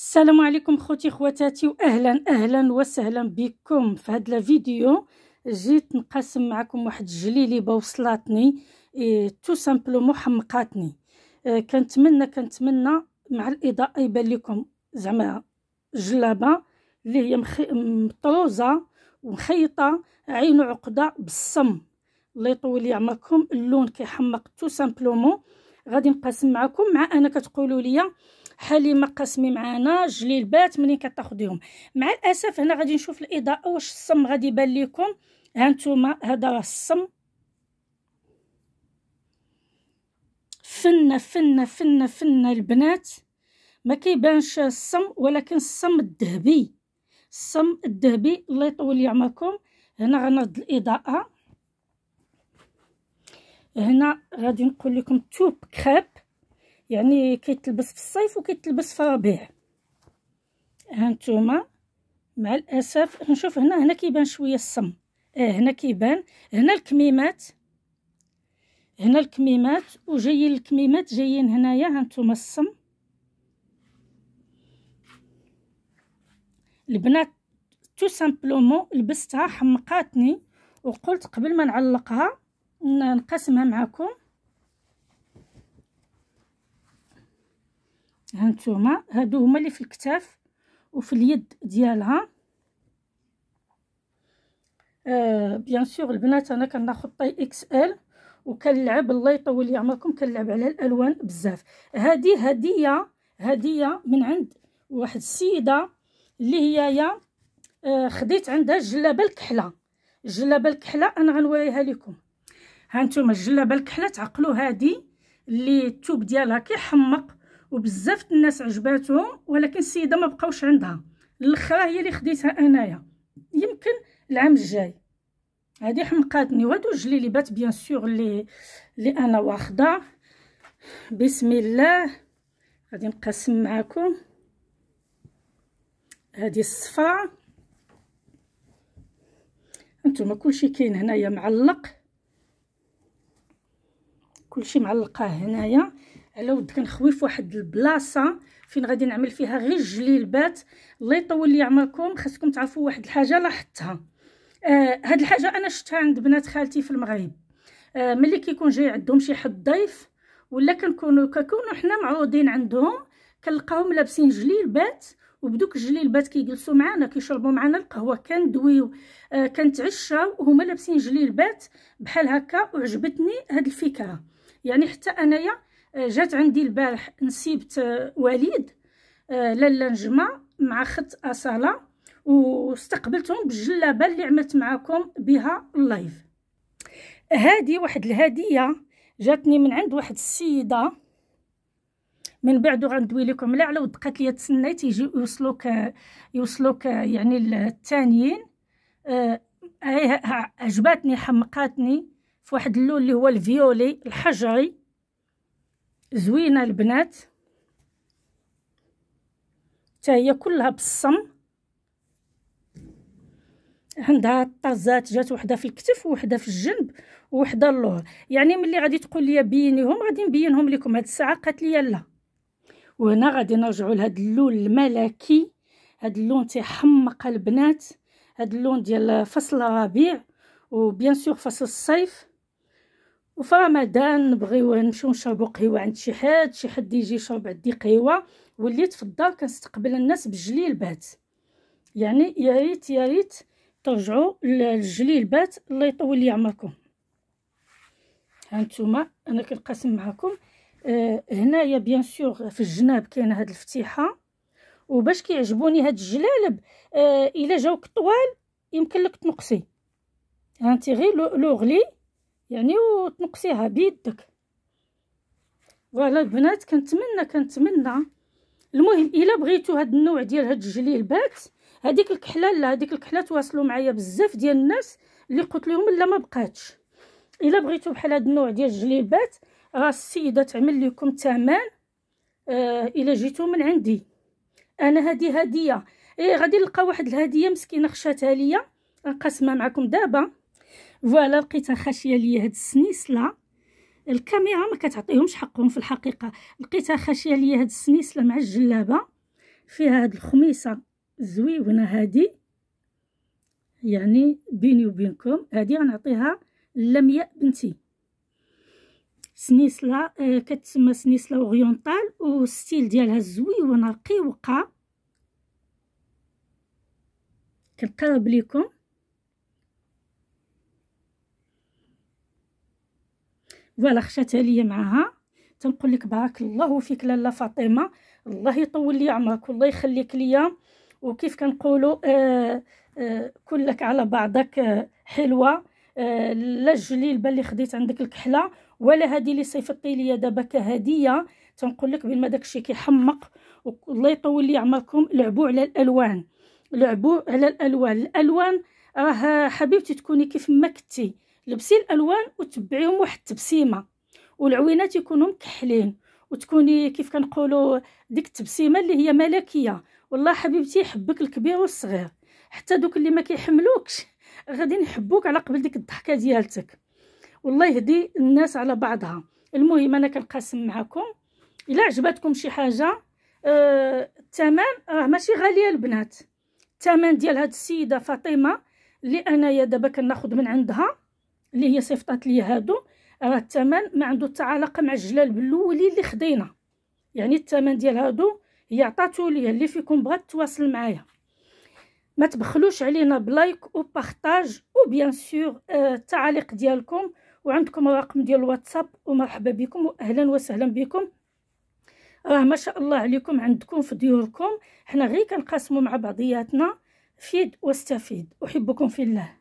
السلام عليكم خوتي خواتاتي واهلا اهلا وسهلا بكم في هاد الفيديو جيت نقسم معكم واحد الجليليبه بوصلاتني إيه تو سامبلومون حمقاتني إيه كنتمنى كنتمنى مع الاضاءه يبان لكم زعما جلابه اللي هي مخي... مطروزه ومخيطه عين عقده بالسم الله يطول لي عمركم اللون كيحمق تو سامبلومون غادي نقاسم معكم مع انا كتقولوا لي حليمه قاسمي معانا جليلبات منين كتاخديهم مع الاسف هنا غادي نشوف الاضاءه واش الصم غادي يبان لكم ها نتوما هذا الصم فنه فنه فنه فنه البنات ما كيبانش الصم ولكن الصم الذهبي الصم الذهبي الله يطول لي عمركم هنا غنرد الاضاءه هنا غادي نقول لكم توب كريب يعني كيتلبس في الصيف وكيتلبس في الربيع هانتوما مع الاسف نشوف هنا هنا كيبان شويه الصم اه هنا كيبان هنا الكميمات هنا الكميمات وجايين الكميمات جايين هنايا هانتوما الصم البنات تو سامبلومون لبستها حمقاتني وقلت قبل ما نعلقها نقسمها معكم هانتوما هادو هما اللي في الكتاف وفي اليد ديالها آه بيان سور البنات انا كناخذ طي اكس ال وكنلعب الله يطول لي عمركم كنلعب على الالوان بزاف هذه هديه هديه من عند واحد السيده اللي هي يا آه، خديت عندها جلابه الكحله جلابه الكحله انا غنوريها لكم هانتوما الجلابه الكحله تعقلوا هادي اللي الثوب ديالها كيحمق وبزاف الناس عجباتهم ولكن السيده ما بقاوش عندها الاخره هي اللي خديتها انايا يمكن العام الجاي هذه حمقاتني وهادو الجليليبات بيان سور اللي اللي انا واخده بسم الله غادي نقسم معكم هذه الصفا نتوما كلشي كاين هنايا معلق كلشي معلقه هنايا على ود كنخوي في واحد البلاصه فين غادي نعمل فيها غير الجليلبات الله يطول لي عمركم خاصكم تعرفوا واحد الحاجه لاحظتها آه هاد الحاجه انا شفتها عند بنات خالتي في المغرب آه ملي كيكون جاي عندهم شي حد ضيف ولا كنكونوا ككونوا حنا معروضين عندهم كنلقاهم لابسين جليلبات وبدوك الجليلبات كيجلسوا معانا كيشربوا معانا القهوه كندويو آه كنتعشاو وهما لابسين جليلبات بحال هكا وعجبتني هاد الفكره يعني حتى انايا آه، جات عندي البارح نسيبت آه، وليد آه، لالا نجمه مع خط اصاله واستقبلتهم بالجلابه اللي عملت معاكم بها اللايف هادي واحد الهديه جاتني من عند واحد السيده من بعد غندوي لكم لا على ود قالت لي تسنيت يجي يوصلوك يوصلوك يعني الثانيين عجباتني حمقاتني في واحد اللون اللي هو الفيولي الحجري زوينه البنات حتى هي كلها بالصم عندها الطازات جات وحده في الكتف وحده في الجنب وحده اللور يعني ملي غادي تقول لي بينيهم غادي نبينهم لكم هاد الساعه قالت لي لا وهنا غادي نرجعوا لهاد اللون الملكي هاد اللون تيحمق البنات هاد اللون ديال فصل الربيع وبيان سور فصل الصيف وفي رمضان نبغيو نمشيو نشربو قهوه عند شي حد شي حد يجي يشرب عندي قهوه وليت في الدار كنستقبل الناس بجليل بات يعني يا ريت يا ريت ترجعوا للجليل بات الله يطول لي عمركم هانتوما انا كنقاسم معكم آه هنايا بيان سور في الجناب كاينه هاد الفتيحه وباش كيعجبوني هاد الجلالب آه الا جاوك طوال يمكن لك تنقصي هانتي غير لو غلي يعني وتنقصيها بيدك فوالا البنات كنتمنى كنتمنى المهم الا بغيتو هاد النوع ديال هاد الجليل بات هذيك الكحله لا هذيك الكحله تواصلوا معايا بزاف ديال الناس اللي قلت لهم لا ما بقاتش الا بغيتو بحال هاد النوع ديال بات راه السيده تعمل لكم ثمن آه الا جيتو من عندي انا هادي هديه ايه غادي نلقى واحد الهديه مسكينه خشاتها ليا نقسمها معكم دابا فوالا لقيتها خاشيه ليا هاد السنيسله الكاميرا ما كتعطيهمش حقهم في الحقيقه لقيتها خاشيه ليا هاد السنيسله مع الجلابه فيها هاد الخميسه زويونه هادي يعني بيني وبينكم هادي غنعطيها لمياء بنتي سنيسله آه، كتسمى سنيسله اورينتال والستيل ديالها زويونه رقيقه كنقرب ليكم فوالا خشاتها ليا معاها تنقول لك بارك الله فيك لاله فاطمه الله يطول لي عمرك والله يخليك ليا وكيف كنقولوا آه آه كلك على بعضك آه حلوه آه لا الجليلبه اللي خديت عندك الكحله ولا هذه اللي صيفطتي ليا دابا كهديه تنقول لك بما داكشي كيحمق والله يطول لي عمركم لعبوا على الالوان لعبوا على الالوان الالوان راه حبيبتي تكوني كيف ما كنتي لبسي الالوان وتبعيهم واحد التبسيمه والعوينات يكونوا مكحلين وتكوني كيف كنقولوا ديك التبسيمه اللي هي ملكيه والله حبيبتي يحبك الكبير والصغير حتى دوك اللي ما كيحملوكش غادي نحبوك على قبل ديك الضحكه ديالتك والله يهدي الناس على بعضها المهم انا كنقاسم معكم الا عجبتكم شي حاجه آه، راه ماشي غاليه البنات الثمن ديال هاد السيده فاطمه اللي انايا دابا كناخذ من عندها اللي هي صيفطات لي هادو راه الثمن ما عنده حتى علاقه مع الجلال بالاولي اللي خدينا يعني الثمن ديال هادو هي عطاتو ليا اللي فيكم بغات تواصل معايا ما تبخلوش علينا بلايك وبارطاج وبيان سور آه، التعاليق ديالكم وعندكم الرقم ديال الواتساب ومرحبا بكم واهلا وسهلا بكم راه ما شاء الله عليكم عندكم في ديوركم حنا غير كنقاسموا مع بعضياتنا فيد واستفيد احبكم في الله